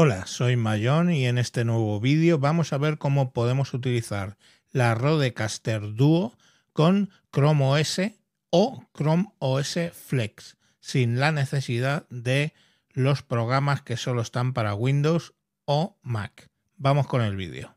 Hola, soy Mayón y en este nuevo vídeo vamos a ver cómo podemos utilizar la Rodecaster Duo con Chrome OS o Chrome OS Flex sin la necesidad de los programas que solo están para Windows o Mac. Vamos con el vídeo.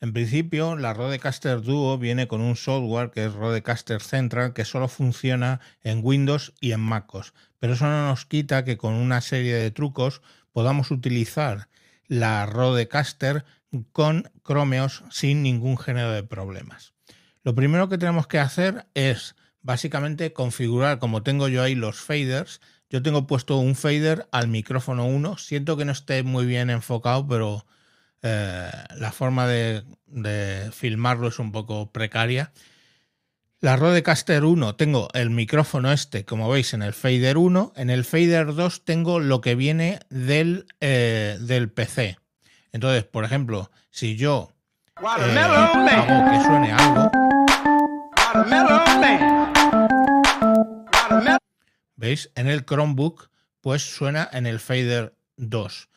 En principio, la Rodecaster Duo viene con un software que es Rodecaster Central que solo funciona en Windows y en MacOS, pero eso no nos quita que con una serie de trucos podamos utilizar la Rodecaster con Chromeos sin ningún género de problemas. Lo primero que tenemos que hacer es básicamente configurar, como tengo yo ahí los faders, yo tengo puesto un fader al micrófono 1, siento que no esté muy bien enfocado, pero eh, la forma de filmarlo es un poco precaria. La Rodecaster 1 tengo el micrófono este, como veis, en el Fader 1. En el Fader 2 tengo lo que viene del, eh, del PC. Entonces, por ejemplo, si yo eh, hago que suene algo... ¿Veis? En el Chromebook, pues suena en el Fader 2.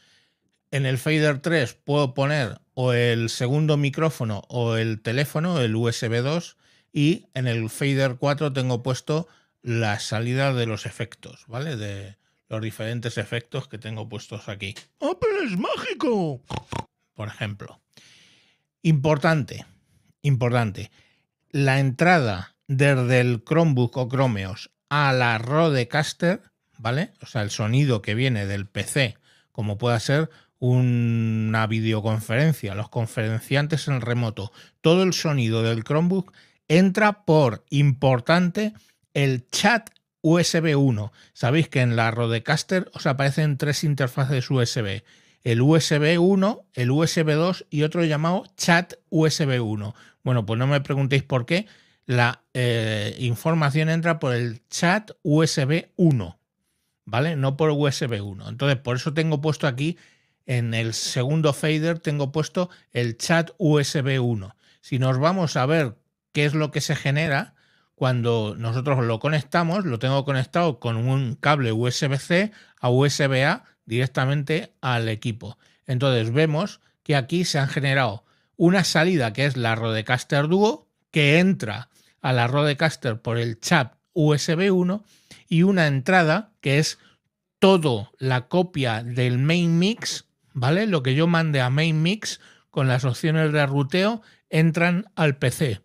En el Fader 3 puedo poner o el segundo micrófono o el teléfono, el USB 2, y en el fader 4 tengo puesto la salida de los efectos, ¿vale? De los diferentes efectos que tengo puestos aquí. ¡Apple ¡Ah, es mágico! Por ejemplo. Importante, importante. La entrada desde el Chromebook o Chromeos a la Rodecaster, ¿vale? O sea, el sonido que viene del PC, como pueda ser una videoconferencia, los conferenciantes en remoto, todo el sonido del Chromebook entra por importante el chat USB 1. Sabéis que en la Rodecaster os aparecen tres interfaces USB. El USB 1, el USB 2 y otro llamado chat USB 1. Bueno, pues no me preguntéis por qué. La eh, información entra por el chat USB 1, ¿vale? No por USB 1. Entonces, por eso tengo puesto aquí, en el segundo fader, tengo puesto el chat USB 1. Si nos vamos a ver qué es lo que se genera cuando nosotros lo conectamos, lo tengo conectado con un cable USB-C a USB-A directamente al equipo. Entonces vemos que aquí se han generado una salida que es la Rodecaster Duo, que entra a la Rodecaster por el chat USB 1 y una entrada que es todo la copia del main mix, ¿vale? Lo que yo mande a main mix con las opciones de ruteo entran al PC.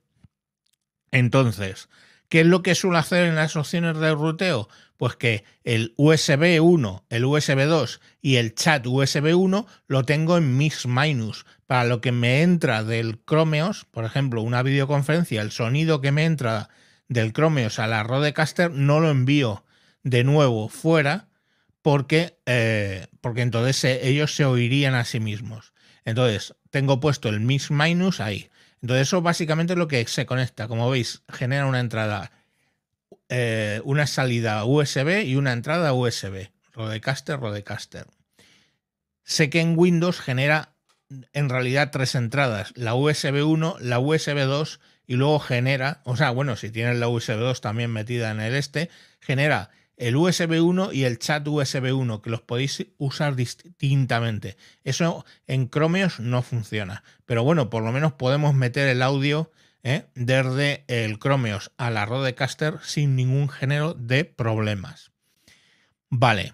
Entonces, ¿qué es lo que suelo hacer en las opciones de ruteo? Pues que el USB 1, el USB 2 y el chat USB 1 lo tengo en Mix Minus. Para lo que me entra del Chromeos, por ejemplo, una videoconferencia, el sonido que me entra del Chromeos a la Rodecaster no lo envío de nuevo fuera porque, eh, porque entonces ellos se oirían a sí mismos. Entonces, tengo puesto el Mix Minus ahí. Entonces eso básicamente es lo que se conecta. Como veis, genera una entrada, eh, una salida USB y una entrada USB. Rodecaster, Rodecaster. Sé que en Windows genera en realidad tres entradas. La USB 1, la USB 2 y luego genera, o sea, bueno, si tienes la USB 2 también metida en el este, genera el USB 1 y el chat USB 1, que los podéis usar distintamente. Eso en Chromeos no funciona. Pero bueno, por lo menos podemos meter el audio ¿eh? desde el Chromeos a la Rodecaster sin ningún género de problemas. Vale.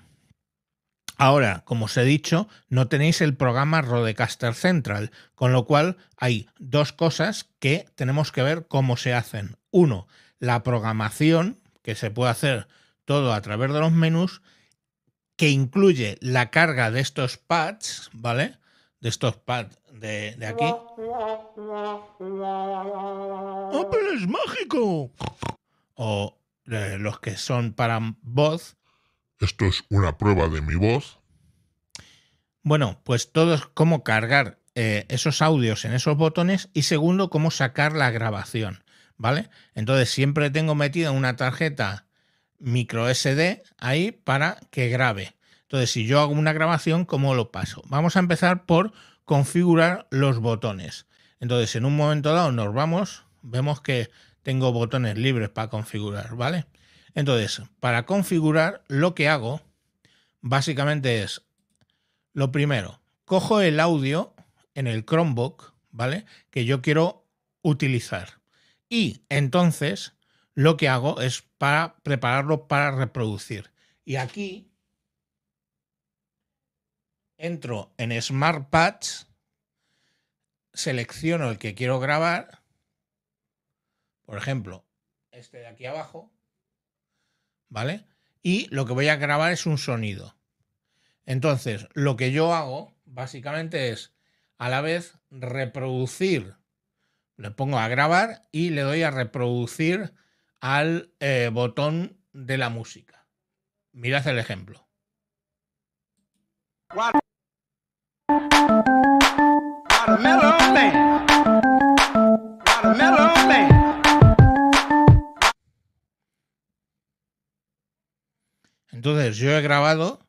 Ahora, como os he dicho, no tenéis el programa Rodecaster Central, con lo cual hay dos cosas que tenemos que ver cómo se hacen. Uno, la programación que se puede hacer todo a través de los menús, que incluye la carga de estos pads, ¿vale? De estos pads de, aquí. ¡Apple es mágico! O eh, los que son para voz. Esto es una prueba de mi voz. Bueno, pues todo es cómo cargar eh, esos audios en esos botones y segundo, cómo sacar la grabación, ¿vale? Entonces siempre tengo metida una tarjeta micro SD ahí para que grabe. Entonces, si yo hago una grabación, ¿cómo lo paso? Vamos a empezar por configurar los botones. Entonces, en un momento dado nos vamos, vemos que tengo botones libres para configurar, ¿vale? Entonces, para configurar, lo que hago básicamente es, lo primero, cojo el audio en el Chromebook, ¿vale? Que yo quiero utilizar. Y entonces lo que hago es para prepararlo para reproducir. Y aquí entro en Smart Patch, selecciono el que quiero grabar, por ejemplo, este de aquí abajo, ¿vale? Y lo que voy a grabar es un sonido. Entonces, lo que yo hago básicamente es a la vez reproducir, le pongo a grabar y le doy a reproducir al eh, botón de la música. Mirad el ejemplo. Entonces yo he grabado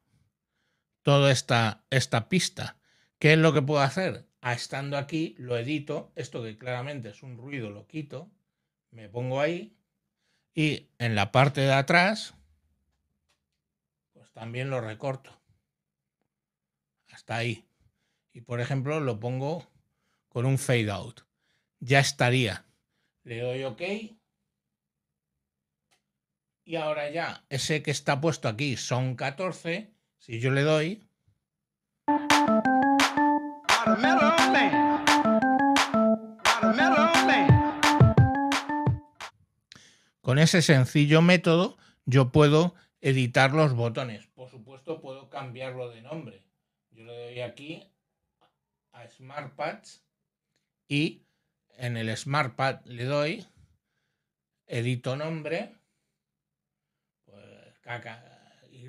toda esta, esta pista. ¿Qué es lo que puedo hacer? Ah, estando aquí, lo edito, esto que claramente es un ruido, lo quito, me pongo ahí y en la parte de atrás, pues también lo recorto. Hasta ahí. Y por ejemplo, lo pongo con un fade out. Ya estaría. Le doy OK. Y ahora ya, ese que está puesto aquí son 14. Si yo le doy... Con ese sencillo método yo puedo editar los botones. Por supuesto puedo cambiarlo de nombre. Yo le doy aquí a Smart y en el SmartPad le doy, edito nombre, pues, caca, y,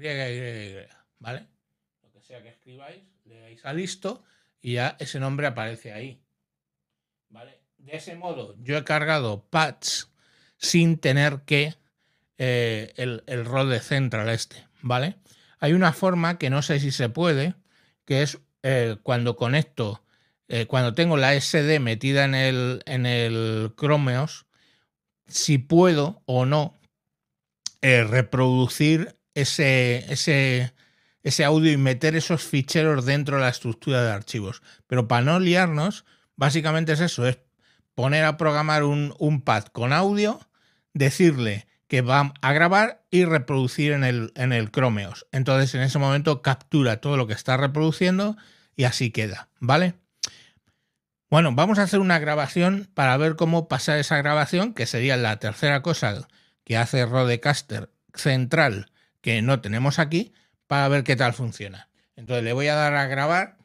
¿vale? Lo que sea que escribáis, le dais a listo y ya ese nombre aparece ahí, ¿vale? De ese modo, yo he cargado patch sin tener que eh, el, rol de central este, ¿vale? Hay una forma que no sé si se puede, que es eh, cuando conecto, eh, cuando tengo la SD metida en el, en el Chromeos, si puedo o no reproducir ese, ese, ese audio y meter esos ficheros dentro de la estructura de archivos. Pero para no liarnos, básicamente es eso, es poner a programar un, un pad con audio decirle que va a grabar y reproducir en el, en el Chromeos. Entonces en ese momento captura todo lo que está reproduciendo y así queda, ¿vale? Bueno, vamos a hacer una grabación para ver cómo pasar esa grabación, que sería la tercera cosa que hace Rodecaster central que no tenemos aquí, para ver qué tal funciona. Entonces le voy a dar a grabar.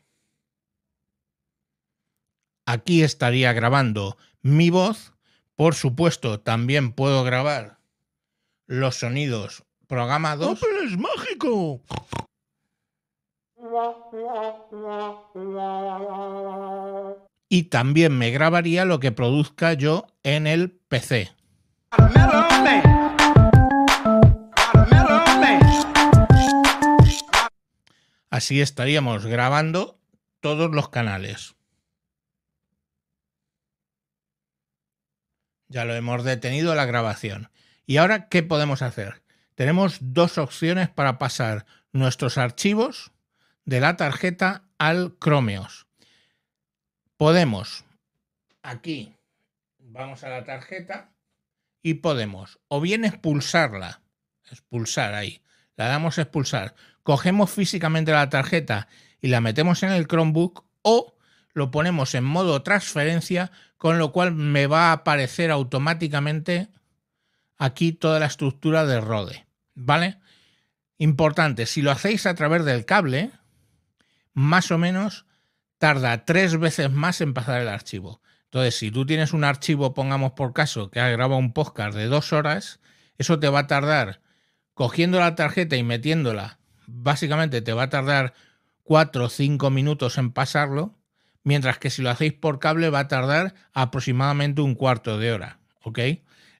Aquí estaría grabando mi voz por supuesto, también puedo grabar los sonidos programados. ¡Apple es mágico! Y también me grabaría lo que produzca yo en el PC. Así estaríamos grabando todos los canales. Ya lo hemos detenido la grabación. ¿Y ahora qué podemos hacer? Tenemos dos opciones para pasar nuestros archivos de la tarjeta al Chromeos. Podemos, aquí vamos a la tarjeta y podemos o bien expulsarla, expulsar ahí, la damos a expulsar, cogemos físicamente la tarjeta y la metemos en el Chromebook o lo ponemos en modo transferencia, con lo cual me va a aparecer automáticamente aquí toda la estructura de RODE. ¿Vale? Importante, si lo hacéis a través del cable, más o menos tarda tres veces más en pasar el archivo. Entonces, si tú tienes un archivo, pongamos por caso, que ha grabado un podcast de dos horas, eso te va a tardar, cogiendo la tarjeta y metiéndola, básicamente te va a tardar cuatro o cinco minutos en pasarlo, mientras que si lo hacéis por cable va a tardar aproximadamente un cuarto de hora, ¿ok?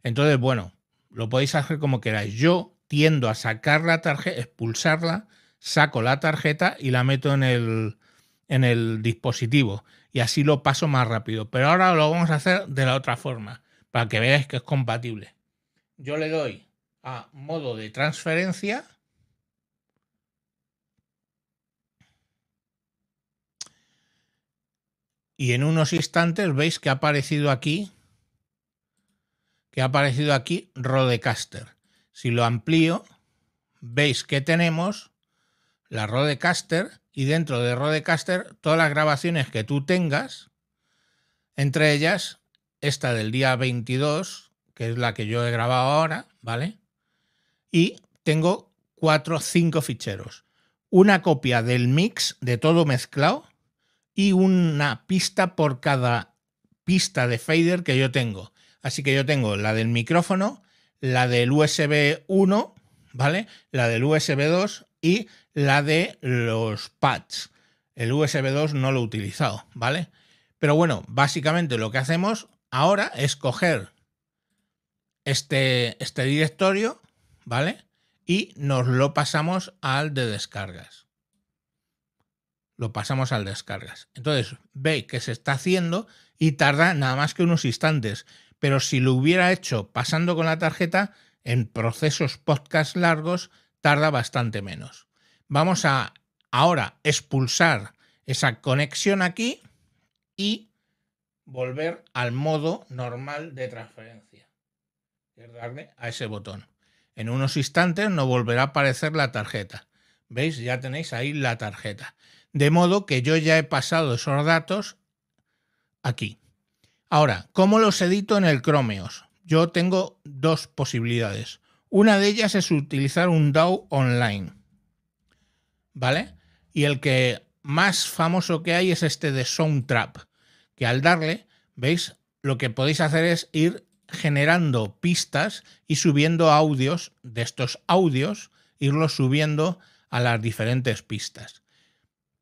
Entonces, bueno, lo podéis hacer como queráis. Yo tiendo a sacar la tarjeta, expulsarla, saco la tarjeta y la meto en el, en el dispositivo y así lo paso más rápido. Pero ahora lo vamos a hacer de la otra forma, para que veáis que es compatible. Yo le doy a modo de transferencia y en unos instantes veis que ha aparecido aquí, que ha aparecido aquí Rodecaster. Si lo amplío, veis que tenemos la Rodecaster y dentro de Rodecaster todas las grabaciones que tú tengas, entre ellas esta del día 22, que es la que yo he grabado ahora, ¿vale? Y tengo cuatro, cinco ficheros. Una copia del mix de todo mezclado, y una pista por cada pista de fader que yo tengo. Así que yo tengo la del micrófono, la del USB 1, ¿vale? La del USB 2 y la de los pads. El USB 2 no lo he utilizado, ¿vale? Pero bueno, básicamente lo que hacemos ahora es coger este, este directorio, ¿vale? Y nos lo pasamos al de descargas lo pasamos al descargas. Entonces veis que se está haciendo y tarda nada más que unos instantes. Pero si lo hubiera hecho pasando con la tarjeta, en procesos podcast largos tarda bastante menos. Vamos a ahora expulsar esa conexión aquí y volver al modo normal de transferencia. darle a ese botón. En unos instantes no volverá a aparecer la tarjeta. ¿Veis? Ya tenéis ahí la tarjeta. De modo que yo ya he pasado esos datos aquí. Ahora, ¿cómo los edito en el Chromeos? Yo tengo dos posibilidades. Una de ellas es utilizar un DAW online. ¿Vale? Y el que más famoso que hay es este de Soundtrap, que al darle, ¿veis? Lo que podéis hacer es ir generando pistas y subiendo audios de estos audios, irlos subiendo a las diferentes pistas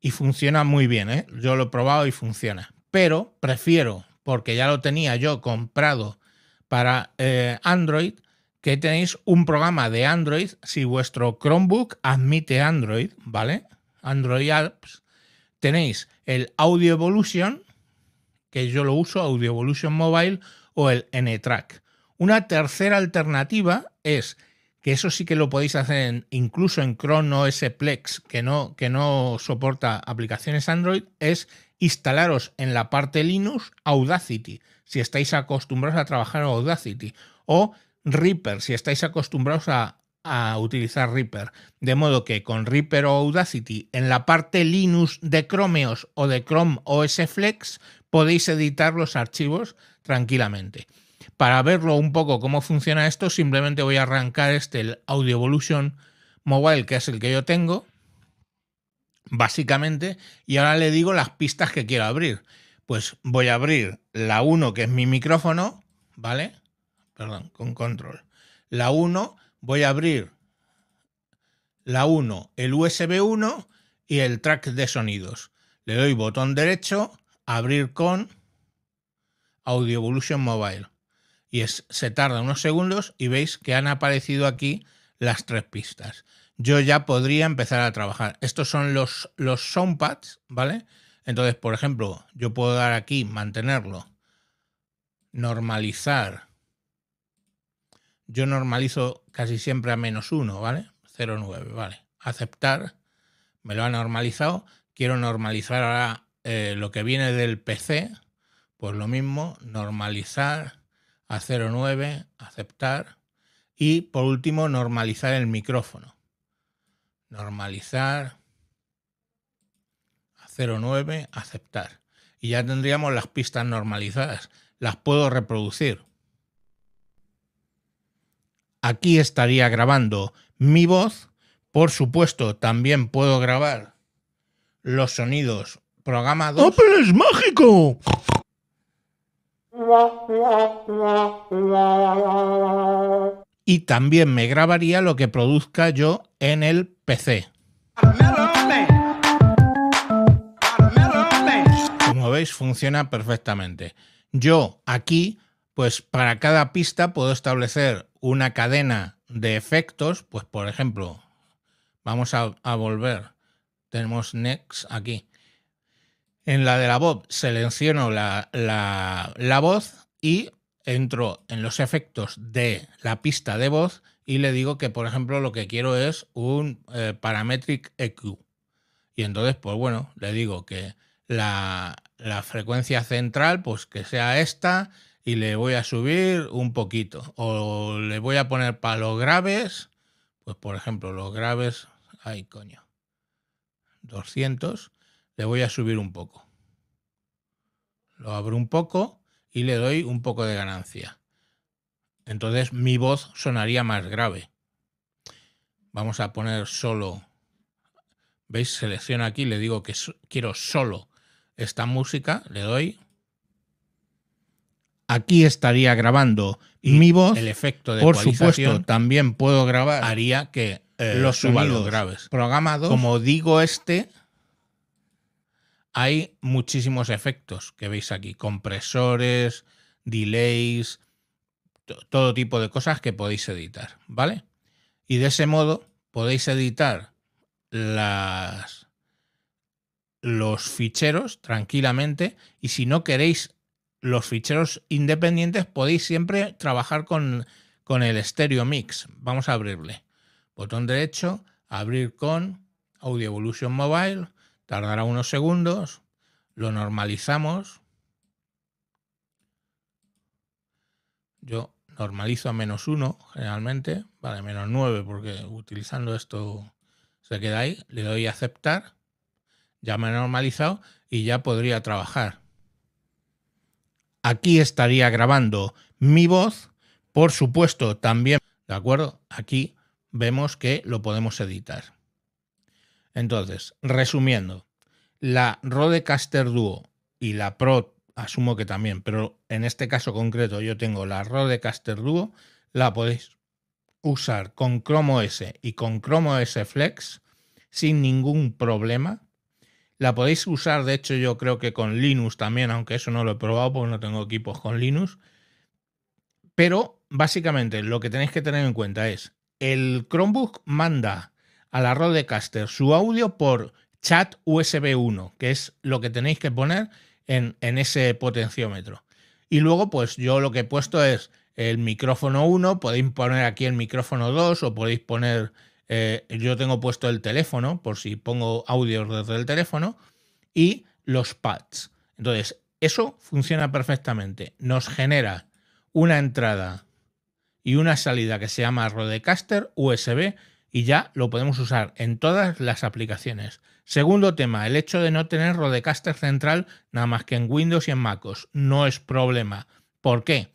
y funciona muy bien. ¿eh? Yo lo he probado y funciona. Pero prefiero, porque ya lo tenía yo comprado para eh, Android, que tenéis un programa de Android si vuestro Chromebook admite Android, ¿vale? Android Apps. Tenéis el Audio Evolution, que yo lo uso, Audio Evolution Mobile, o el N-Track. Una tercera alternativa es que eso sí que lo podéis hacer incluso en Chrome OS Plex, que no, que no soporta aplicaciones Android, es instalaros en la parte Linux Audacity, si estáis acostumbrados a trabajar en Audacity, o Reaper, si estáis acostumbrados a, a utilizar Reaper. De modo que con Reaper o Audacity, en la parte Linux de Chromeos o de Chrome OS Flex, podéis editar los archivos tranquilamente. Para verlo un poco cómo funciona esto, simplemente voy a arrancar este, el Audio Evolution Mobile, que es el que yo tengo, básicamente, y ahora le digo las pistas que quiero abrir. Pues voy a abrir la 1, que es mi micrófono, ¿vale? Perdón, con control. La 1, voy a abrir la 1, el USB 1 y el track de sonidos. Le doy botón derecho, abrir con Audio Evolution Mobile y se tarda unos segundos y veis que han aparecido aquí las tres pistas. Yo ya podría empezar a trabajar. Estos son los, los soundpads, ¿vale? Entonces, por ejemplo, yo puedo dar aquí, mantenerlo, normalizar. Yo normalizo casi siempre a menos 1, ¿vale? 0,9, ¿vale? Aceptar, me lo ha normalizado. Quiero normalizar ahora eh, lo que viene del PC, pues lo mismo, normalizar a 09, aceptar y por último normalizar el micrófono. Normalizar a 09, aceptar. Y ya tendríamos las pistas normalizadas. Las puedo reproducir. Aquí estaría grabando mi voz. Por supuesto, también puedo grabar los sonidos programados. ¡Apple es mágico! Y también me grabaría lo que produzca yo en el PC. Como veis, funciona perfectamente. Yo aquí, pues para cada pista puedo establecer una cadena de efectos. Pues por ejemplo, vamos a, volver. Tenemos next aquí. En la de la voz selecciono la, la voz y entro en los efectos de la pista de voz y le digo que, por ejemplo, lo que quiero es un eh, parametric EQ. Y entonces, pues bueno, le digo que la, la, frecuencia central, pues que sea esta y le voy a subir un poquito. O le voy a poner para los graves, pues por ejemplo, los graves, ay coño, 200. Le voy a subir un poco. Lo abro un poco y le doy un poco de ganancia. Entonces mi voz sonaría más grave. Vamos a poner solo. ¿Veis? Selecciono aquí, le digo que quiero solo esta música, le doy. Aquí estaría grabando mi voz. El efecto de Por supuesto, también puedo grabar. Haría que eh, los sonidos graves. Programados. Como digo este, hay muchísimos efectos que veis aquí, compresores, delays, todo tipo de cosas que podéis editar, ¿vale? Y de ese modo podéis editar las, los ficheros tranquilamente y si no queréis los ficheros independientes podéis siempre trabajar con, con el Stereo Mix. Vamos a abrirle. Botón derecho, abrir con Audio Evolution Mobile Tardará unos segundos, lo normalizamos. Yo normalizo a menos 1 generalmente, vale, menos 9 porque utilizando esto se queda ahí, le doy a aceptar, ya me ha normalizado y ya podría trabajar. Aquí estaría grabando mi voz, por supuesto también, ¿de acuerdo? Aquí vemos que lo podemos editar. Entonces, resumiendo, la Rodecaster Duo y la Pro, asumo que también, pero en este caso concreto yo tengo la Rodecaster Duo, la podéis usar con Chrome OS y con Chrome OS Flex sin ningún problema. La podéis usar, de hecho, yo creo que con Linux también, aunque eso no lo he probado porque no tengo equipos con Linux. Pero básicamente lo que tenéis que tener en cuenta es, el Chromebook manda a la Rodecaster su audio por chat USB 1, que es lo que tenéis que poner en, ese potenciómetro. Y luego, pues yo lo que he puesto es el micrófono 1, podéis poner aquí el micrófono 2 o podéis poner, eh, yo tengo puesto el teléfono por si pongo audio desde el teléfono y los pads. Entonces, eso funciona perfectamente. Nos genera una entrada y una salida que se llama Rodecaster USB y ya lo podemos usar en todas las aplicaciones. Segundo tema, el hecho de no tener Rodecaster central nada más que en Windows y en MacOS. No es problema. ¿Por qué?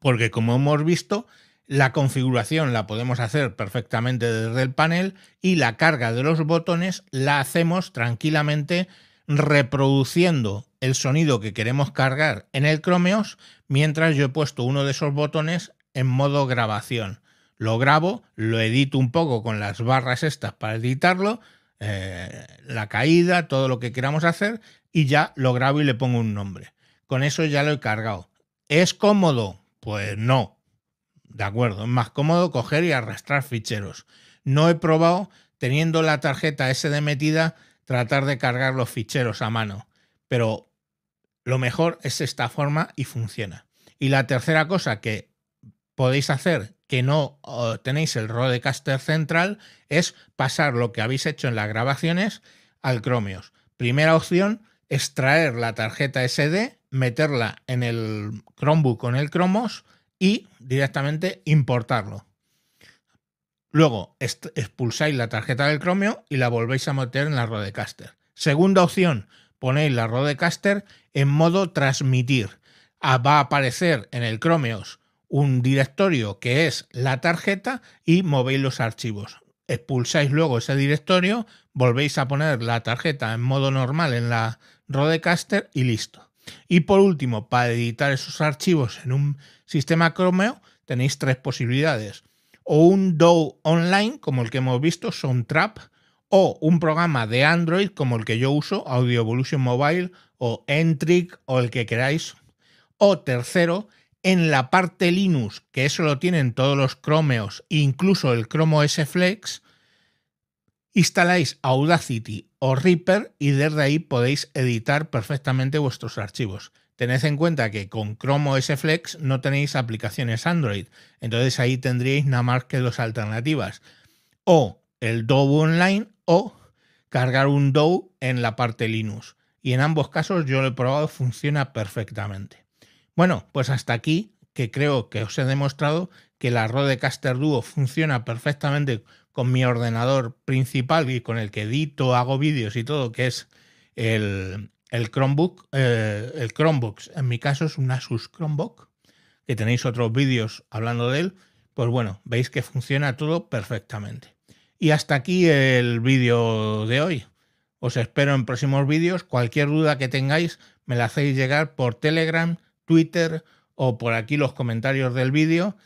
Porque como hemos visto, la configuración la podemos hacer perfectamente desde el panel y la carga de los botones la hacemos tranquilamente reproduciendo el sonido que queremos cargar en el Chromeos mientras yo he puesto uno de esos botones en modo grabación lo grabo, lo edito un poco con las barras estas para editarlo, eh, la caída, todo lo que queramos hacer, y ya lo grabo y le pongo un nombre. Con eso ya lo he cargado. ¿Es cómodo? Pues no. De acuerdo, es más cómodo coger y arrastrar ficheros. No he probado, teniendo la tarjeta SD metida, tratar de cargar los ficheros a mano. Pero lo mejor es esta forma y funciona. Y la tercera cosa que podéis hacer que no tenéis el Rodecaster central es pasar lo que habéis hecho en las grabaciones al ChromeOS. Primera opción, extraer la tarjeta SD, meterla en el Chromebook con el Chromos y directamente importarlo. Luego expulsáis la tarjeta del Chromio y la volvéis a meter en la Rodecaster. Segunda opción, ponéis la Rodecaster en modo transmitir. Ah, va a aparecer en el Chromeos un directorio que es la tarjeta y movéis los archivos. Expulsáis luego ese directorio, volvéis a poner la tarjeta en modo normal en la Rodecaster y listo. Y por último, para editar esos archivos en un sistema Chromeo, tenéis tres posibilidades. O un DAW online, como el que hemos visto, Soundtrap, o un programa de Android, como el que yo uso, Audio Evolution Mobile, o Entric, o el que queráis. O tercero, en la parte Linux, que eso lo tienen todos los Chromeos, incluso el Chrome OS Flex, instaláis Audacity o Reaper y desde ahí podéis editar perfectamente vuestros archivos. Tened en cuenta que con Chrome OS Flex no tenéis aplicaciones Android, entonces ahí tendríais nada más que dos alternativas, o el DOW Online o cargar un DOW en la parte Linux. Y en ambos casos yo lo he probado, funciona perfectamente. Bueno, pues hasta aquí, que creo que os he demostrado que la Rodecaster Duo funciona perfectamente con mi ordenador principal y con el que edito, hago vídeos y todo, que es el, Chromebook. Eh, el Chromebox, en mi caso, es un Asus Chromebook, que tenéis otros vídeos hablando de él. Pues bueno, veis que funciona todo perfectamente. Y hasta aquí el vídeo de hoy. Os espero en próximos vídeos. Cualquier duda que tengáis me la hacéis llegar por Telegram Twitter o por aquí los comentarios del vídeo.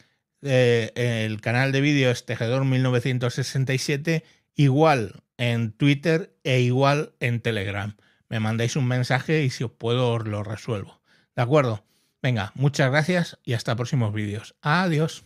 Eh, el canal de vídeo es Tejedor 1967, igual en Twitter e igual en Telegram. Me mandáis un mensaje y si os puedo os lo resuelvo. ¿De acuerdo? Venga, muchas gracias y hasta próximos vídeos. Adiós.